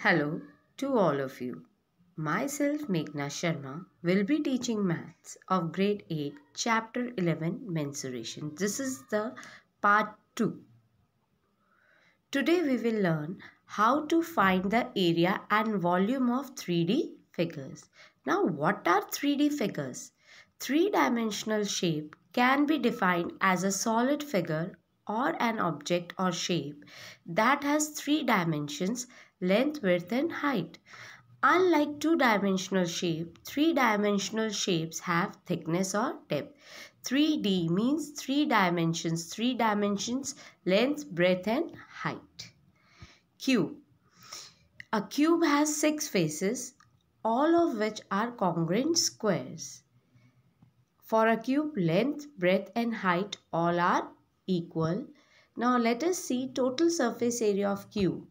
Hello to all of you. Myself Meghna Sharma will be teaching maths of grade 8 chapter 11 mensuration. This is the part 2. Today we will learn how to find the area and volume of 3D figures. Now what are 3D figures? Three-dimensional shape can be defined as a solid figure or an object or shape that has three dimensions length, width and height. Unlike two-dimensional shape, three-dimensional shapes have thickness or depth. 3D means three dimensions, three dimensions, length, breadth and height. Cube. A cube has six faces, all of which are congruent squares. For a cube, length, breadth and height all are equal. Now let us see total surface area of cube.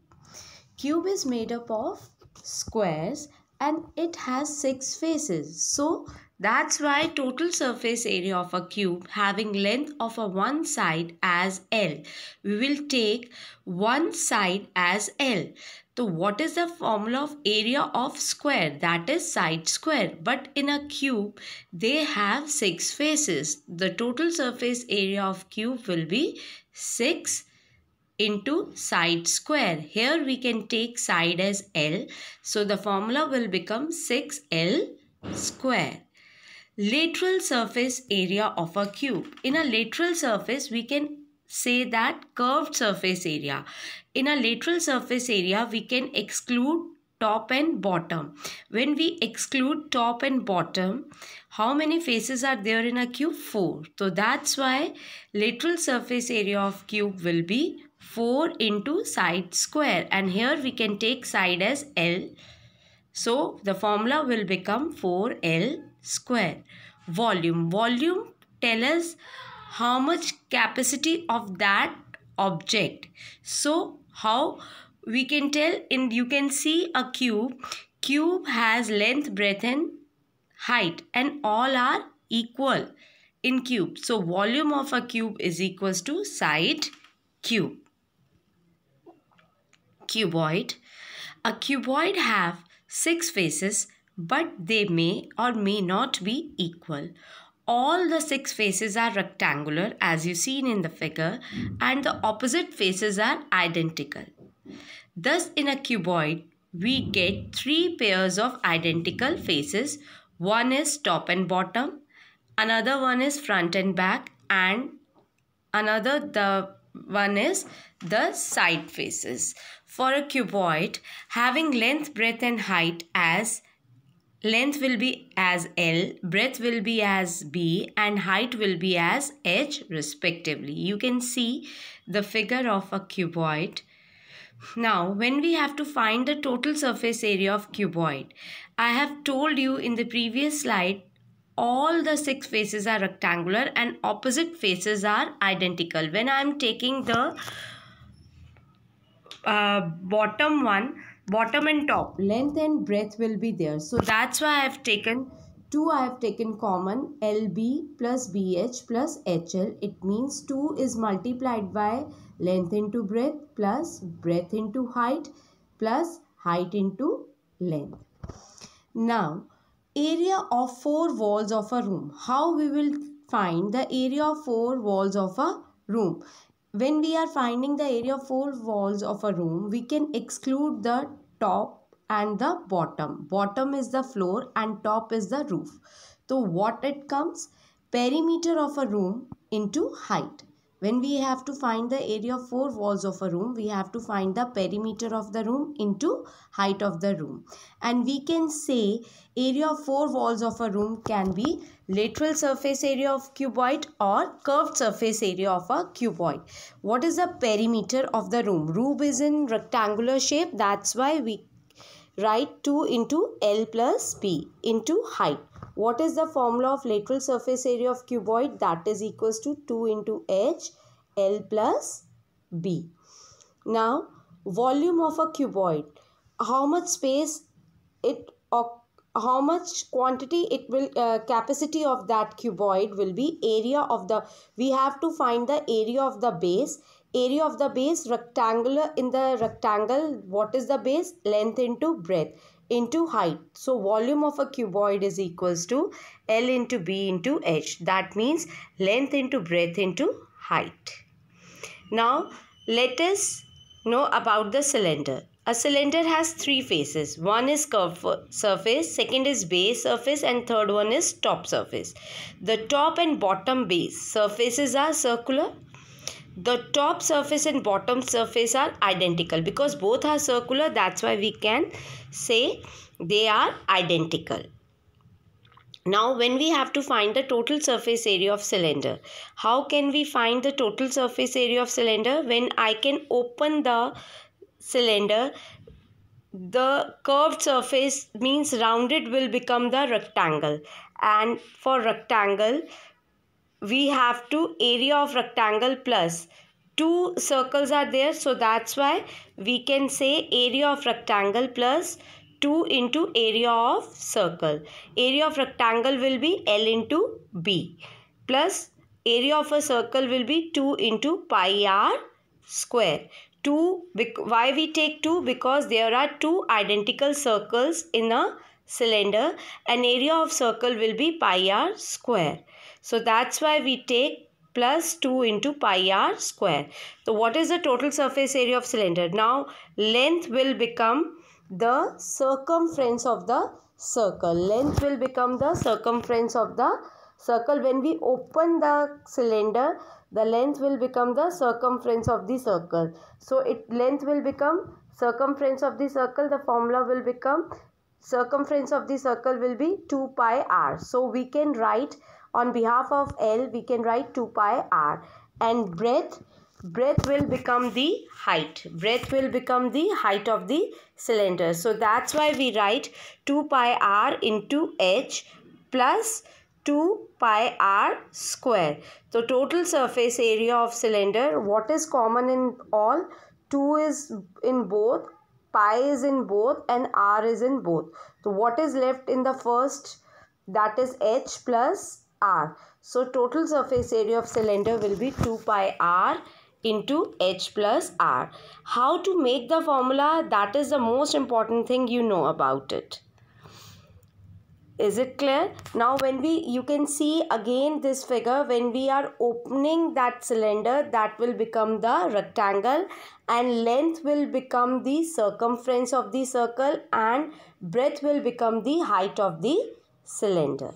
Cube is made up of squares and it has 6 faces. So that's why total surface area of a cube having length of a one side as L. We will take one side as L. So what is the formula of area of square? That is side square. But in a cube, they have 6 faces. The total surface area of cube will be 6 into side square. Here we can take side as L. So the formula will become 6L square. Lateral surface area of a cube. In a lateral surface, we can say that curved surface area. In a lateral surface area, we can exclude top and bottom. When we exclude top and bottom, how many faces are there in a cube? 4. So that's why lateral surface area of cube will be 4 into side square and here we can take side as L. So the formula will become 4L square. Volume. Volume tell us how much capacity of that object. So how we can tell in you can see a cube. Cube has length, breadth and height and all are equal in cube. So volume of a cube is equals to side cube cuboid. A cuboid have six faces but they may or may not be equal. All the six faces are rectangular as you seen in the figure and the opposite faces are identical. Thus in a cuboid we get three pairs of identical faces. One is top and bottom, another one is front and back and another the one is the side faces. For a cuboid, having length, breadth and height as length will be as L, breadth will be as B and height will be as H respectively. You can see the figure of a cuboid. Now, when we have to find the total surface area of cuboid, I have told you in the previous slide all the six faces are rectangular and opposite faces are identical. When I am taking the uh, bottom one, bottom and top, length and breadth will be there. So that's why I have taken 2 I have taken common LB plus BH plus HL. It means 2 is multiplied by length into breadth plus breadth into height plus height into length. Now, area of four walls of a room how we will find the area of four walls of a room when we are finding the area of four walls of a room we can exclude the top and the bottom bottom is the floor and top is the roof so what it comes perimeter of a room into height when we have to find the area of four walls of a room, we have to find the perimeter of the room into height of the room. And we can say area of four walls of a room can be lateral surface area of cuboid or curved surface area of a cuboid. What is the perimeter of the room? Room is in rectangular shape. That's why we write 2 into L plus B into height. What is the formula of lateral surface area of cuboid? That is equals to 2 into h L plus B. Now, volume of a cuboid. How much space it or how much quantity it will uh, capacity of that cuboid will be area of the we have to find the area of the base area of the base rectangular in the rectangle what is the base length into breadth into height. So volume of a cuboid is equals to L into B into H. That means length into breadth into height. Now let us know about the cylinder. A cylinder has three faces. One is curved surface, second is base surface and third one is top surface. The top and bottom base surfaces are circular the top surface and bottom surface are identical because both are circular that's why we can say they are identical now when we have to find the total surface area of cylinder how can we find the total surface area of cylinder when i can open the cylinder the curved surface means rounded will become the rectangle and for rectangle we have to area of rectangle plus two circles are there so that's why we can say area of rectangle plus 2 into area of circle area of rectangle will be L into B plus area of a circle will be 2 into pi r square 2 why we take 2 because there are two identical circles in a cylinder an area of circle will be pi r square so that's why we take plus 2 into pi r square. So what is the total surface area of cylinder? Now length will become the circumference of the circle. Length will become the circumference of the circle. When we open the cylinder, the length will become the circumference of the circle. So it length will become circumference of the circle. The formula will become circumference of the circle will be 2 pi r. So we can write on behalf of L, we can write 2 pi r. And breadth, breadth will become the height. Breadth will become the height of the cylinder. So that's why we write 2 pi r into h plus 2 pi r square. So total surface area of cylinder, what is common in all? 2 is in both, pi is in both and r is in both. So what is left in the first? That is h plus r. So total surface area of cylinder will be 2 pi r into h plus r. How to make the formula that is the most important thing you know about it. Is it clear? Now when we you can see again this figure when we are opening that cylinder that will become the rectangle and length will become the circumference of the circle and breadth will become the height of the cylinder.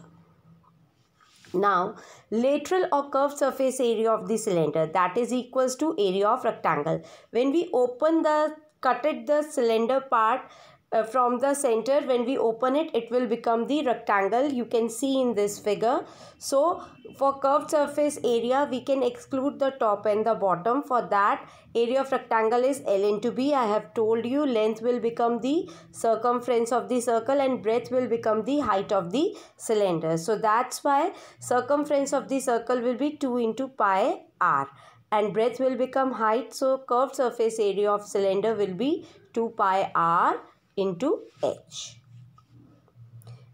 Now, lateral or curved surface area of the cylinder that is equals to area of rectangle. When we open the, cut it the cylinder part, uh, from the center when we open it it will become the rectangle you can see in this figure so for curved surface area we can exclude the top and the bottom for that area of rectangle is l into b i have told you length will become the circumference of the circle and breadth will become the height of the cylinder so that's why circumference of the circle will be 2 into pi r and breadth will become height so curved surface area of cylinder will be 2 pi r into H.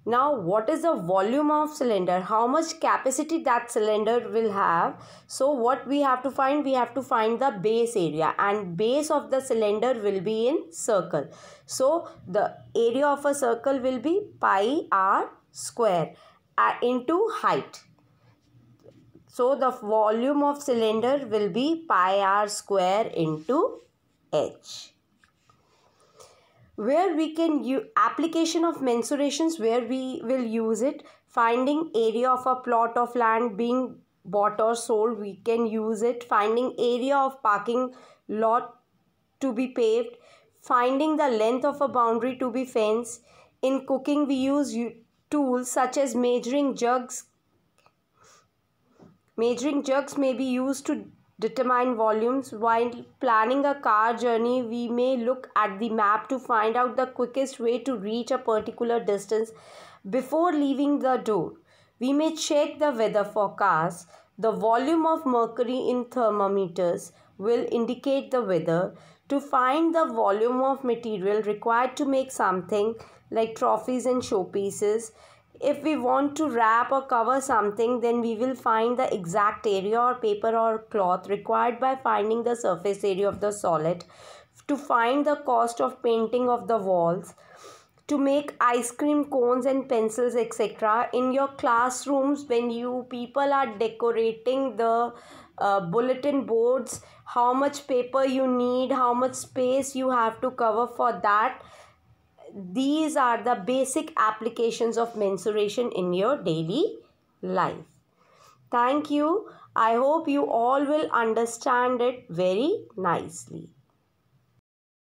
Now what is the volume of cylinder? How much capacity that cylinder will have? So what we have to find? We have to find the base area and base of the cylinder will be in circle. So the area of a circle will be pi r square uh, into height. So the volume of cylinder will be pi r square into h where we can use application of mensurations where we will use it finding area of a plot of land being bought or sold we can use it finding area of parking lot to be paved finding the length of a boundary to be fenced in cooking we use tools such as measuring jugs measuring jugs may be used to determine volumes. While planning a car journey, we may look at the map to find out the quickest way to reach a particular distance before leaving the door. We may check the weather forecast. The volume of mercury in thermometers will indicate the weather. To find the volume of material required to make something like trophies and showpieces, if we want to wrap or cover something then we will find the exact area or paper or cloth required by finding the surface area of the solid to find the cost of painting of the walls to make ice cream cones and pencils etc in your classrooms when you people are decorating the uh, bulletin boards how much paper you need how much space you have to cover for that these are the basic applications of mensuration in your daily life. Thank you. I hope you all will understand it very nicely.